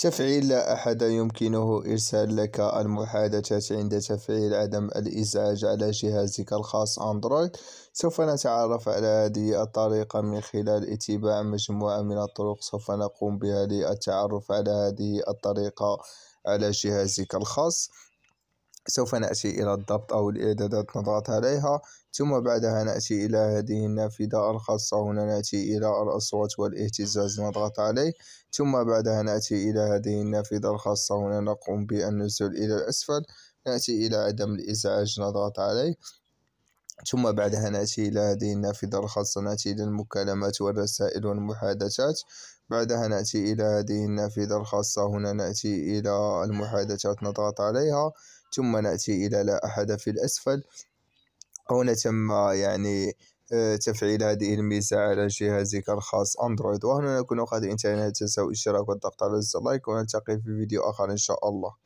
تفعيل لا أحد يمكنه إرسال لك المحادثات عند تفعيل عدم الإزعاج على جهازك الخاص أندرويد سوف نتعرف على هذه الطريقة من خلال اتباع مجموعة من الطرق سوف نقوم بها للتعرف على هذه الطريقة على جهازك الخاص سوف نأتي إلى الضبط أو الإعدادات نضغط عليها ثم بعدها نأتي إلى هذه النافذة الخاصة هنا نأتي إلى الأصوات والاهتزاز نضغط عليه ثم بعدها نأتي إلى هذه النافذة الخاصة هنا نقوم بالنزول إلى الأسفل نأتي إلى عدم الإزعاج نضغط عليه ثم بعدها نأتي إلى هذه النافذة الخاصة نأتي إلى المكالمات والرسائل والمحادثات بعدها نأتي إلى هذه النافذة الخاصة هنا نأتي إلى المحادثات نضغط عليها ثم نأتي إلى لا أحد في الأسفل هنا تم يعني آه، تفعيل هذه الميزة على جهازك الخاص أندرويد وهنا نكون قد انتهينا لا تنسوا الاشتراك والضغط على زر اللايك ونلتقي في فيديو آخر إن شاء الله